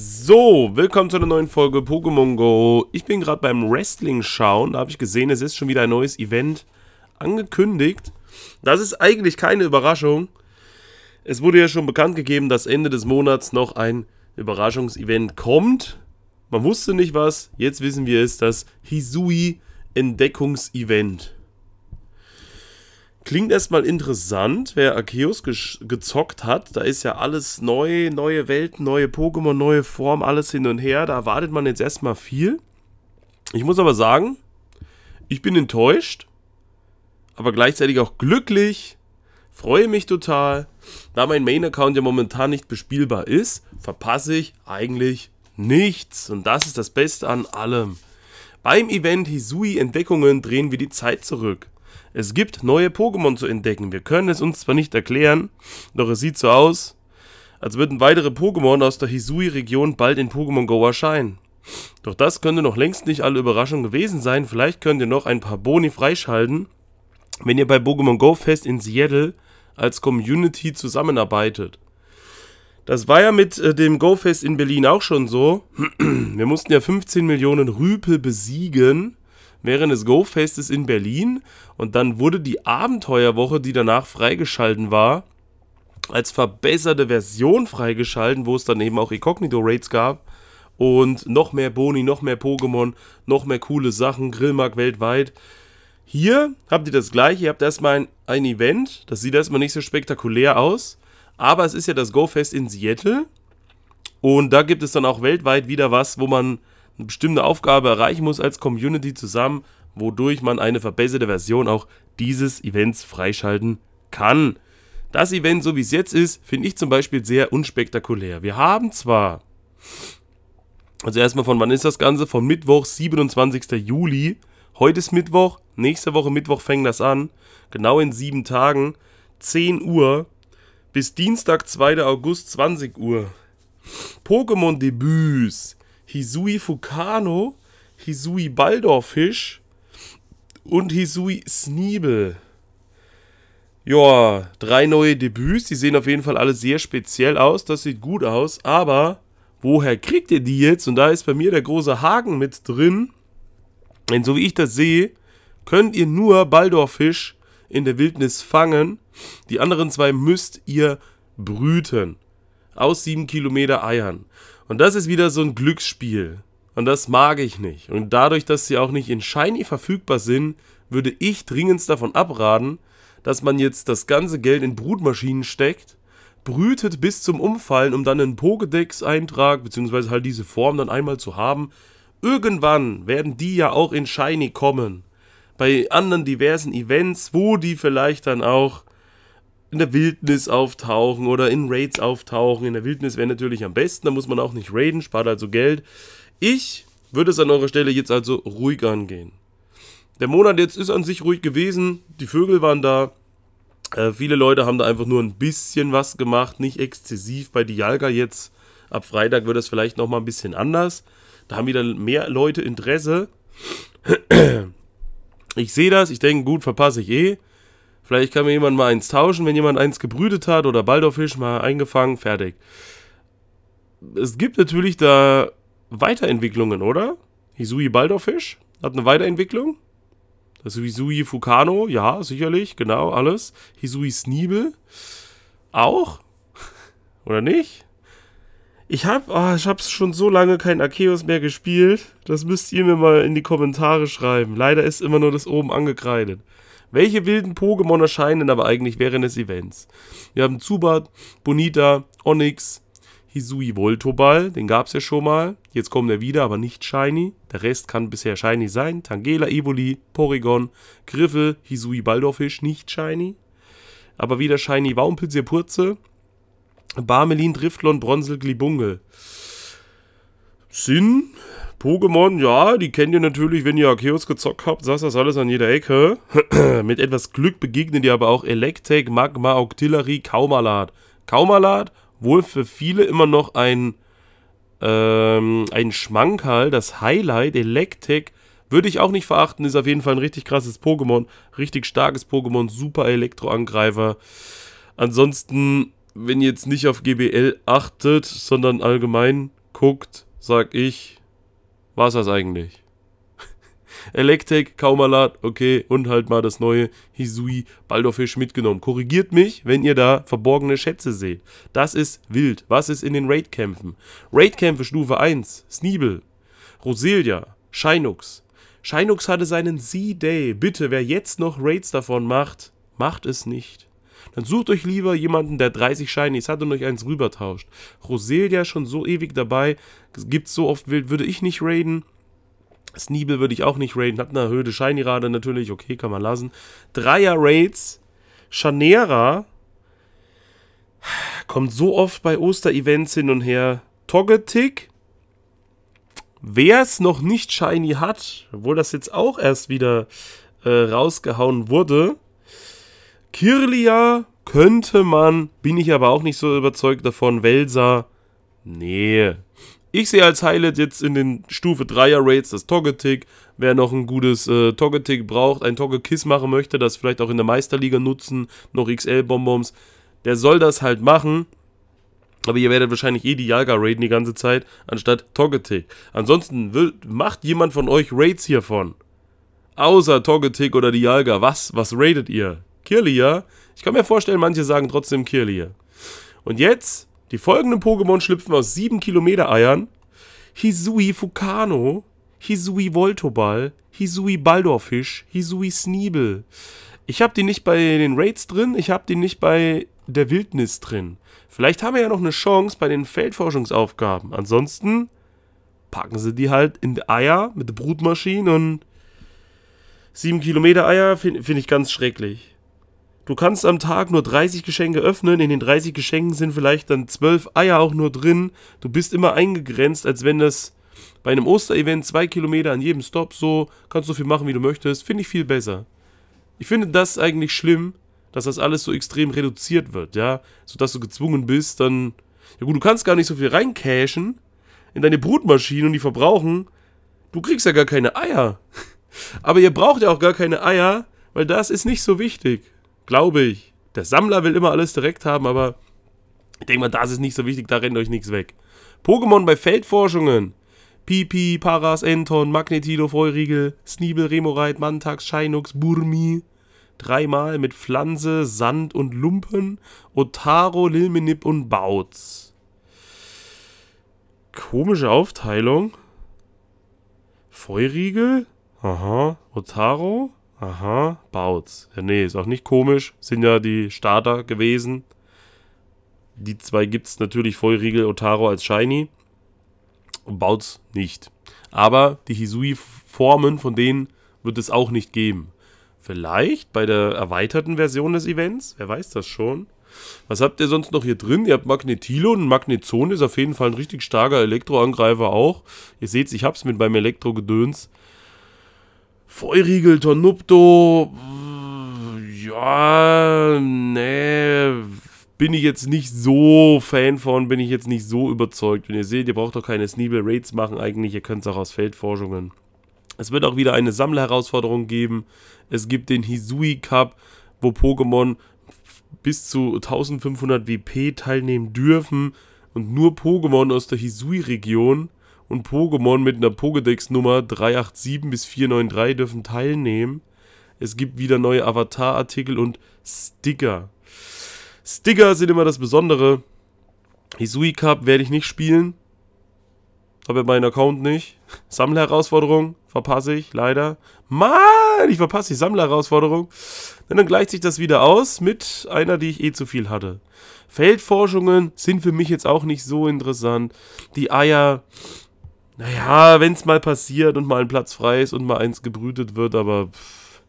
So, willkommen zu einer neuen Folge Pokémon Go. Ich bin gerade beim Wrestling schauen. Da habe ich gesehen, es ist schon wieder ein neues Event angekündigt. Das ist eigentlich keine Überraschung. Es wurde ja schon bekannt gegeben, dass Ende des Monats noch ein Überraschungsevent kommt. Man wusste nicht was, jetzt wissen wir es, das Hisui Entdeckungsevent. Klingt erstmal interessant, wer Arceus gezockt hat. Da ist ja alles neu, neue Welten, neue Pokémon, neue Form, alles hin und her. Da erwartet man jetzt erstmal viel. Ich muss aber sagen, ich bin enttäuscht, aber gleichzeitig auch glücklich. Freue mich total. Da mein Main-Account ja momentan nicht bespielbar ist, verpasse ich eigentlich nichts. Und das ist das Beste an allem. Beim Event Hisui Entdeckungen drehen wir die Zeit zurück. Es gibt neue Pokémon zu entdecken. Wir können es uns zwar nicht erklären, doch es sieht so aus, als würden weitere Pokémon aus der Hisui-Region bald in Pokémon Go erscheinen. Doch das könnte noch längst nicht alle Überraschung gewesen sein. Vielleicht könnt ihr noch ein paar Boni freischalten, wenn ihr bei Pokémon Go Fest in Seattle als Community zusammenarbeitet. Das war ja mit äh, dem Go Fest in Berlin auch schon so. Wir mussten ja 15 Millionen Rüpel besiegen, während des Go-Festes in Berlin und dann wurde die Abenteuerwoche, die danach freigeschalten war, als verbesserte Version freigeschalten, wo es dann eben auch Incognito-Raids gab und noch mehr Boni, noch mehr Pokémon, noch mehr coole Sachen, Grillmark weltweit. Hier habt ihr das gleiche, ihr habt erstmal ein, ein Event, das sieht erstmal nicht so spektakulär aus, aber es ist ja das Go-Fest in Seattle und da gibt es dann auch weltweit wieder was, wo man eine bestimmte Aufgabe erreichen muss als Community zusammen, wodurch man eine verbesserte Version auch dieses Events freischalten kann. Das Event, so wie es jetzt ist, finde ich zum Beispiel sehr unspektakulär. Wir haben zwar, also erstmal von wann ist das Ganze? Von Mittwoch, 27. Juli. Heute ist Mittwoch, nächste Woche Mittwoch fängt das an. Genau in sieben Tagen, 10 Uhr bis Dienstag, 2. August, 20 Uhr. Pokémon-Debüts Hisui Fukano, Hisui Baldorfisch und Hisui Sniebel. Ja, drei neue Debüts, die sehen auf jeden Fall alle sehr speziell aus, das sieht gut aus, aber woher kriegt ihr die jetzt? Und da ist bei mir der große Haken mit drin, denn so wie ich das sehe, könnt ihr nur Baldorfisch in der Wildnis fangen, die anderen zwei müsst ihr brüten. Aus 7 Kilometer Eiern. Und das ist wieder so ein Glücksspiel. Und das mag ich nicht. Und dadurch, dass sie auch nicht in Shiny verfügbar sind, würde ich dringendst davon abraten, dass man jetzt das ganze Geld in Brutmaschinen steckt, brütet bis zum Umfallen, um dann einen Pokédex-Eintrag, beziehungsweise halt diese Form dann einmal zu haben. Irgendwann werden die ja auch in Shiny kommen. Bei anderen diversen Events, wo die vielleicht dann auch in der Wildnis auftauchen oder in Raids auftauchen. In der Wildnis wäre natürlich am besten, da muss man auch nicht raiden, spart also Geld. Ich würde es an eurer Stelle jetzt also ruhig angehen. Der Monat jetzt ist an sich ruhig gewesen, die Vögel waren da. Äh, viele Leute haben da einfach nur ein bisschen was gemacht, nicht exzessiv bei Dialga jetzt. Ab Freitag wird das vielleicht nochmal ein bisschen anders. Da haben wieder mehr Leute Interesse. Ich sehe das, ich denke, gut, verpasse ich eh. Vielleicht kann mir jemand mal eins tauschen, wenn jemand eins gebrütet hat oder Baldorfisch mal eingefangen, fertig. Es gibt natürlich da Weiterentwicklungen, oder? Hisui Baldorfisch hat eine Weiterentwicklung. Das Hisui Fukano, ja, sicherlich, genau, alles. Hisui Sneeble auch, oder nicht? Ich habe oh, ich hab's schon so lange kein Arceus mehr gespielt. Das müsst ihr mir mal in die Kommentare schreiben. Leider ist immer nur das oben angekreidet. Welche wilden Pokémon erscheinen denn aber eigentlich während des Events? Wir haben Zubat, Bonita, Onyx, Hisui Voltoball, den gab es ja schon mal. Jetzt kommt er wieder, aber nicht Shiny. Der Rest kann bisher Shiny sein. Tangela, Evoli, Porygon, Griffel, Hisui Baldorfisch, nicht Shiny. Aber wieder Shiny Waumpel, Sepurze, Barmelin, Driftlon, Bronsel, Glibunge. Sinn Pokémon, ja, die kennt ihr natürlich, wenn ihr Arceus gezockt habt, saß das alles an jeder Ecke. Mit etwas Glück begegnet ihr aber auch Electek, Magma, Octillery, Kaumalat. Kaumalat, wohl für viele immer noch ein, ähm, ein Schmankerl, das Highlight, Electek, würde ich auch nicht verachten, ist auf jeden Fall ein richtig krasses Pokémon, richtig starkes Pokémon, super Elektroangreifer. Ansonsten, wenn ihr jetzt nicht auf GBL achtet, sondern allgemein guckt, sag ich, war es das eigentlich. Electek, Kaumalat, okay, und halt mal das neue Hisui Baldorfisch mitgenommen. Korrigiert mich, wenn ihr da verborgene Schätze seht. Das ist wild. Was ist in den Raidkämpfen? Raidkämpfe Stufe 1, Sneebel, Roselia, Shinux. Shinux hatte seinen Z-Day. Bitte, wer jetzt noch Raids davon macht, macht es nicht. Dann sucht euch lieber jemanden, der 30 Shinies hat und euch eins rübertauscht. Roselia schon so ewig dabei, gibt's so oft wild, würde ich nicht raiden. Sneebel würde ich auch nicht raiden, hat eine erhöhte Shiny-Rate natürlich, okay, kann man lassen. Dreier-Raids, Chanera kommt so oft bei Oster-Events hin und her. Toggetick, wer es noch nicht Shiny hat, obwohl das jetzt auch erst wieder äh, rausgehauen wurde, Kirlia könnte man, bin ich aber auch nicht so überzeugt davon. Welser, nee. Ich sehe als Highlight jetzt in den Stufe 3er Raids das Togetic. Wer noch ein gutes äh, Togetic braucht, ein Togekiss machen möchte, das vielleicht auch in der Meisterliga nutzen, noch XL-Bonbons, der soll das halt machen. Aber ihr werdet wahrscheinlich eh die Jaga raiden die ganze Zeit, anstatt Togetic. Ansonsten will, macht jemand von euch Raids hiervon. Außer Togetic oder die Jaga. Was? Was raidet ihr? Kirlia. Ich kann mir vorstellen, manche sagen trotzdem Kirlia. Und jetzt, die folgenden Pokémon schlüpfen aus 7 Kilometer Eiern. Hisui Fukano, Hisui Voltobal, Hisui Baldorfisch, Hisui Sneebel. Ich habe die nicht bei den Raids drin, ich habe die nicht bei der Wildnis drin. Vielleicht haben wir ja noch eine Chance bei den Feldforschungsaufgaben. Ansonsten packen sie die halt in die Eier mit der Brutmaschine und 7 Kilometer Eier finde find ich ganz schrecklich. Du kannst am Tag nur 30 Geschenke öffnen. In den 30 Geschenken sind vielleicht dann 12 Eier auch nur drin. Du bist immer eingegrenzt, als wenn das bei einem Osterevent zwei Kilometer an jedem Stop so kannst du viel machen, wie du möchtest. Finde ich viel besser. Ich finde das eigentlich schlimm, dass das alles so extrem reduziert wird, ja. Sodass du gezwungen bist, dann. Ja gut, du kannst gar nicht so viel reincashen in deine Brutmaschine und die verbrauchen. Du kriegst ja gar keine Eier. Aber ihr braucht ja auch gar keine Eier, weil das ist nicht so wichtig. Glaube ich. Der Sammler will immer alles direkt haben, aber ich denke mal, das ist nicht so wichtig, da rennt euch nichts weg. Pokémon bei Feldforschungen. Pipi, Paras, Enton, Magnetido, Feurigel, Sneebel, Remoraid, Mantax, Shinox, Burmi. Dreimal mit Pflanze, Sand und Lumpen. Otaro, Lilminip und Bautz. Komische Aufteilung. Feurigel? Aha. Otaro? Aha, Bouts. Ja, nee, ist auch nicht komisch. Sind ja die Starter gewesen. Die zwei gibt es natürlich Vollriegel Otaro als Shiny und Bouts nicht. Aber die Hisui-Formen von denen wird es auch nicht geben. Vielleicht bei der erweiterten Version des Events? Wer weiß das schon? Was habt ihr sonst noch hier drin? Ihr habt Magnetilo und Magnezone ist auf jeden Fall ein richtig starker Elektroangreifer auch. Ihr seht, ich hab's mit meinem Elektro-Gedöns. Feurigel, Tornupto, ja, nee, bin ich jetzt nicht so Fan von, bin ich jetzt nicht so überzeugt. Und ihr seht, ihr braucht doch keine Sneeble Raids machen eigentlich, ihr könnt es auch aus Feldforschungen. Es wird auch wieder eine Sammlerherausforderung geben. Es gibt den Hisui Cup, wo Pokémon bis zu 1500 WP teilnehmen dürfen und nur Pokémon aus der Hisui-Region und Pokémon mit einer Pokédex-Nummer 387 bis 493 dürfen teilnehmen. Es gibt wieder neue Avatar-Artikel und Sticker. Sticker sind immer das Besondere. Hisui Cup werde ich nicht spielen. Habe meinen Account nicht. Sammelherausforderung verpasse ich leider. Mann, ich verpasse die Sammelherausforderung. Denn dann gleicht sich das wieder aus mit einer, die ich eh zu viel hatte. Feldforschungen sind für mich jetzt auch nicht so interessant. Die Eier naja, wenn es mal passiert und mal ein Platz frei ist und mal eins gebrütet wird, aber pff.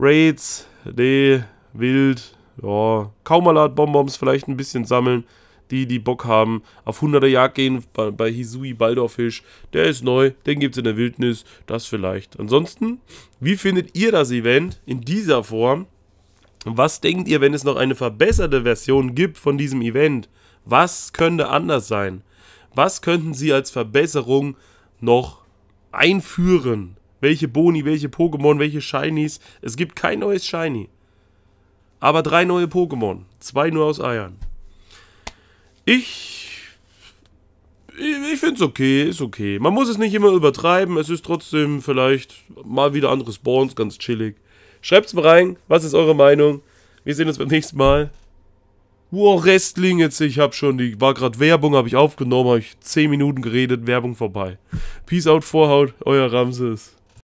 Raids, nee, wild, ja, Kaumalat Bonbons vielleicht ein bisschen sammeln. Die, die Bock haben, auf 100er Jagd gehen bei, bei Hisui Baldorfisch. Der ist neu, den gibt's in der Wildnis. Das vielleicht. Ansonsten, wie findet ihr das Event in dieser Form? Was denkt ihr, wenn es noch eine verbesserte Version gibt von diesem Event? Was könnte anders sein? Was könnten sie als Verbesserung noch einführen? Welche Boni, welche Pokémon, welche Shinies? Es gibt kein neues Shiny. Aber drei neue Pokémon. Zwei nur aus Eiern. Ich. Ich finde es okay, ist okay. Man muss es nicht immer übertreiben. Es ist trotzdem vielleicht mal wieder andere Spawns, ganz chillig. Schreibt es mal rein. Was ist eure Meinung? Wir sehen uns beim nächsten Mal. Wow, Wrestling jetzt, ich hab schon, die war gerade Werbung, habe ich aufgenommen, habe ich 10 Minuten geredet, Werbung vorbei. Peace out, Vorhaut, euer Ramses.